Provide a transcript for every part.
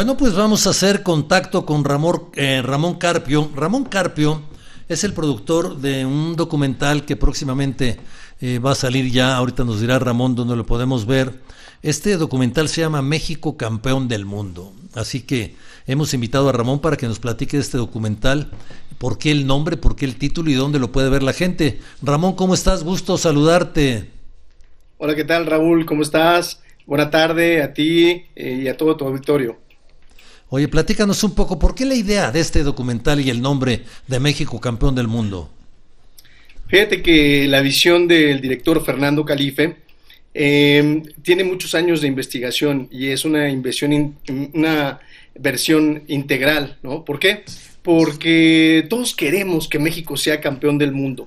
Bueno, pues vamos a hacer contacto con Ramón, eh, Ramón Carpio. Ramón Carpio es el productor de un documental que próximamente eh, va a salir ya. Ahorita nos dirá Ramón dónde lo podemos ver. Este documental se llama México Campeón del Mundo. Así que hemos invitado a Ramón para que nos platique de este documental. ¿Por qué el nombre? ¿Por qué el título? ¿Y dónde lo puede ver la gente? Ramón, ¿cómo estás? Gusto saludarte. Hola, ¿qué tal, Raúl? ¿Cómo estás? Buena tarde a ti eh, y a todo tu auditorio. Oye, platícanos un poco, ¿por qué la idea de este documental y el nombre de México campeón del mundo? Fíjate que la visión del director Fernando Calife em, tiene muchos años de investigación y es una inversión, una versión integral, ¿no? ¿Por qué? Porque todos queremos que México sea campeón del mundo,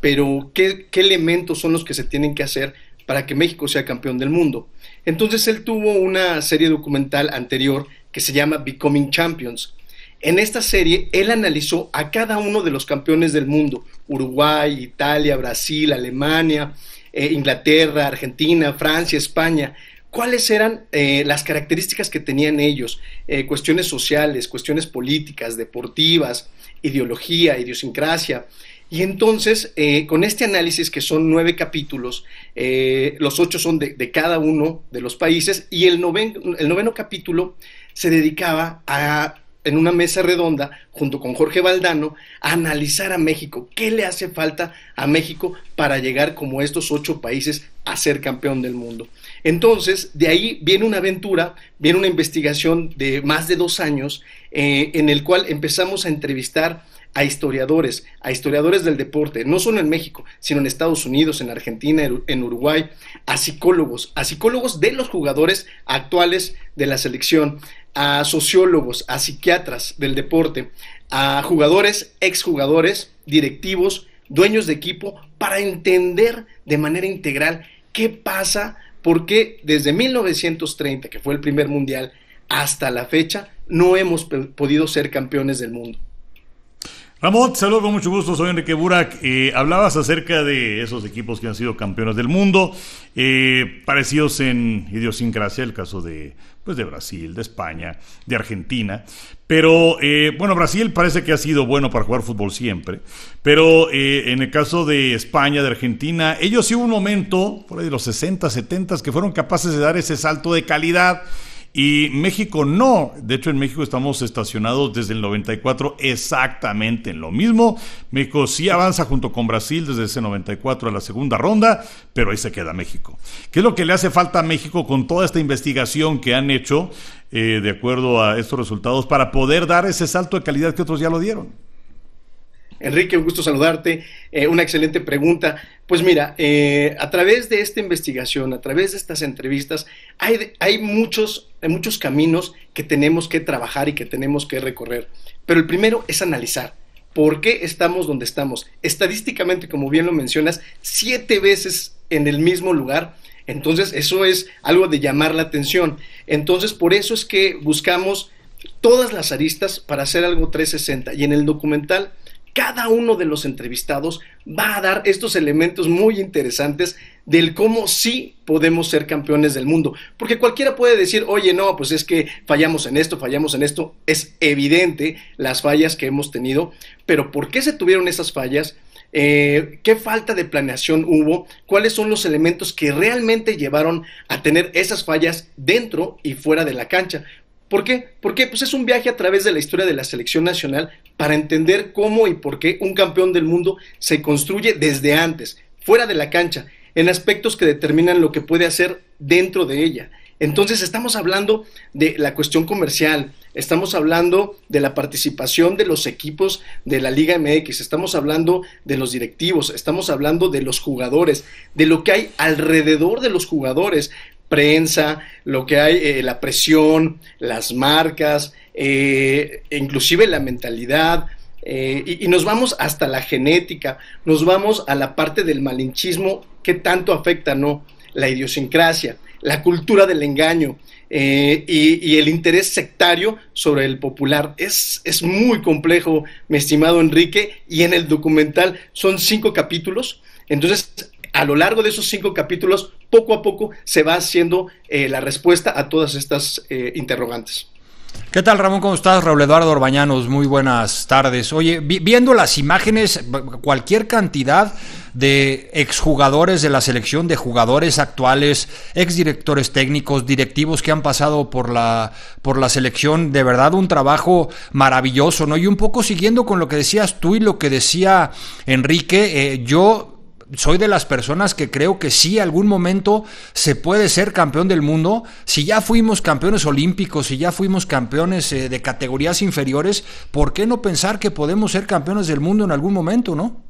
pero qué elementos son los que se tienen que hacer para que México sea campeón del mundo? Entonces él tuvo una serie documental anterior que se llama Becoming Champions. En esta serie, él analizó a cada uno de los campeones del mundo, Uruguay, Italia, Brasil, Alemania, eh, Inglaterra, Argentina, Francia, España, cuáles eran eh, las características que tenían ellos, eh, cuestiones sociales, cuestiones políticas, deportivas, ideología, idiosincrasia. Y entonces, con este análisis, que son nueve capítulos, los ocho son de, cada uno de los países, y el, noveno el noveno capítulo se dedicaba a en una mesa redonda junto con Jorge Valdano a analizar a México. ¿Qué le hace falta a México para llegar como estos ocho países a ser campeón del mundo? Entonces, de ahí viene una aventura, viene una investigación de más de dos años eh, en el cual empezamos a entrevistar a historiadores, a historiadores del deporte, no solo en México, sino en Estados Unidos, en Argentina, en Uruguay, a psicólogos, a psicólogos de los jugadores actuales de la selección, a sociólogos, a psiquiatras del deporte, a jugadores, exjugadores, directivos, dueños de equipo, para entender de manera integral qué pasa, porque desde 1930, que fue el primer mundial, hasta la fecha no hemos podido ser campeones del mundo. Ramón, saludo con mucho gusto, soy Enrique Burak. Eh, hablabas acerca de esos equipos que han sido campeones del mundo, eh, parecidos en idiosincrasia, el caso de, pues de Brasil, de España, de Argentina. Pero eh, bueno, Brasil parece que ha sido bueno para jugar fútbol siempre. Pero en el caso de España, de Argentina, ellos sí hubo un momento, por ahí de los 60, 70, que fueron capaces de dar ese salto de calidad y México no, de hecho en México estamos estacionados desde el 94 exactamente en lo mismo. México sí avanza junto con Brasil desde ese 94 a la segunda ronda, pero ahí se queda México. ¿Qué es lo que le hace falta a México con toda esta investigación que han hecho eh, de acuerdo a estos resultados para poder dar ese salto de calidad que otros ya lo dieron? Enrique, un gusto saludarte. Eh, una excelente pregunta. Pues mira, eh, a través de esta investigación, a través de estas entrevistas, hay, hay muchos hay muchos caminos que tenemos que trabajar y que tenemos que recorrer. Pero el primero es analizar. ¿Por qué estamos donde estamos? Estadísticamente, como bien lo mencionas, siete veces en el mismo lugar. Entonces, eso es algo de llamar la atención. Entonces, por eso es que buscamos todas las aristas para hacer algo 360. Y en el documental, cada uno de los entrevistados va a dar estos elementos muy interesantes del cómo sí podemos ser campeones del mundo. Porque cualquiera puede decir, oye, no, pues es que fallamos en esto, fallamos en esto. Es evidente las fallas que hemos tenido, pero ¿por qué se tuvieron esas fallas? Eh, ¿Qué falta de planeación hubo? ¿Cuáles son los elementos que realmente llevaron a tener esas fallas dentro y fuera de la cancha? ¿Por qué? Porque pues es un viaje a través de la historia de la selección nacional para entender cómo y por qué un campeón del mundo se construye desde antes, fuera de la cancha en aspectos que determinan lo que puede hacer dentro de ella. Entonces estamos hablando de la cuestión comercial, estamos hablando de la participación de los equipos de la Liga MX, estamos hablando de los directivos, estamos hablando de los jugadores, de lo que hay alrededor de los jugadores, prensa, lo que hay, eh, la presión, las marcas, eh, inclusive la mentalidad, eh, y, nos vamos hasta la genética, nos vamos a la parte del malinchismo que tanto afecta, ¿no? La idiosincrasia, la cultura del engaño eh, y, el interés sectario sobre el popular. Es, es muy complejo, mi estimado Enrique, y en el documental son cinco capítulos. Entonces, a lo largo de esos cinco capítulos, poco a poco se va haciendo eh, la respuesta a todas estas interrogantes. ¿Qué tal, Ramón? ¿Cómo estás? Raúl Eduardo Orbañanos, muy buenas tardes. Oye, viendo las imágenes, cualquier cantidad de exjugadores de la selección, de jugadores actuales, exdirectores técnicos, directivos que han pasado por la, por la selección, de verdad un trabajo maravilloso, ¿no? Y un poco siguiendo con lo que decías tú y lo que decía Enrique, eh, yo soy de las personas que creo que sí, algún momento se puede ser campeón del mundo. Si ya fuimos campeones olímpicos, si ya fuimos campeones eh, de categorías inferiores, ¿por qué no pensar que podemos ser campeones del mundo en algún momento, no?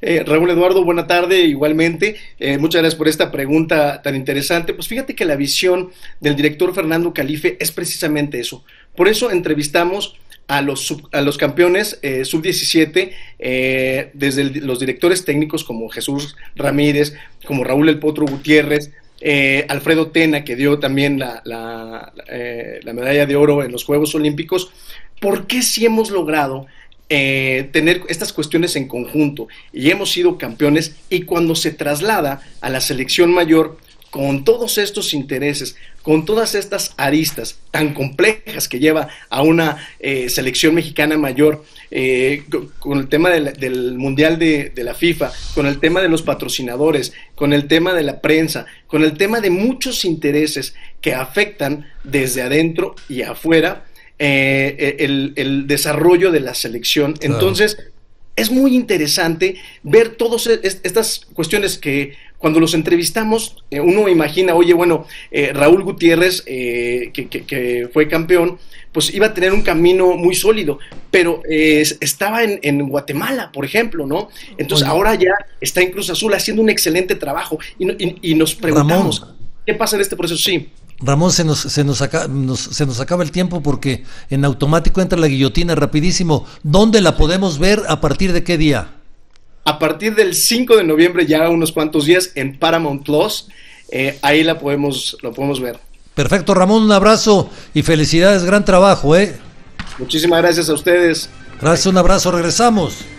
Eh, Raúl Eduardo, buena tarde igualmente. Eh, muchas gracias por esta pregunta tan interesante. Pues fíjate que la visión del director Fernando Calife es precisamente eso. Por eso entrevistamos a los, a los campeones eh, sub-17 eh, desde los directores técnicos como Jesús Ramírez, como Raúl El Potro Gutiérrez, eh, Alfredo Tena, que dio también la, la, medalla de oro en los Juegos Olímpicos. ¿Por qué si hemos logrado tener estas cuestiones en conjunto y hemos sido campeones y cuando se traslada a la selección mayor con todos estos intereses, con todas estas aristas tan complejas que lleva a una eh, selección mexicana mayor, eh, con el tema del, Mundial de, la FIFA, con el tema de los patrocinadores, con el tema de la prensa, con el tema de muchos intereses que afectan desde adentro y afuera eh, e, el, desarrollo de la selección. Entonces, es muy interesante ver todas e, estas cuestiones que cuando los entrevistamos, eh, uno imagina, oye, bueno, eh, Raúl Gutiérrez, eh, que, fue campeón, pues iba a tener un camino muy sólido, pero estaba en, Guatemala, por ejemplo, ¿no? Entonces ahora ya está en Cruz Azul haciendo un excelente trabajo y, nos preguntamos, ¿qué pasa en este proceso? Sí. Ramón, se nos, se, se nos acaba el tiempo porque en automático entra la guillotina rapidísimo. ¿Dónde la podemos ver? ¿A partir de qué día? a partir del 5 de noviembre, ya unos cuantos días, en Paramount Plus. Eh, ahí la podemos, lo podemos ver. Perfecto, Ramón, un abrazo y felicidades, gran trabajo, ¿eh? Muchísimas gracias a ustedes. Gracias, un abrazo, regresamos.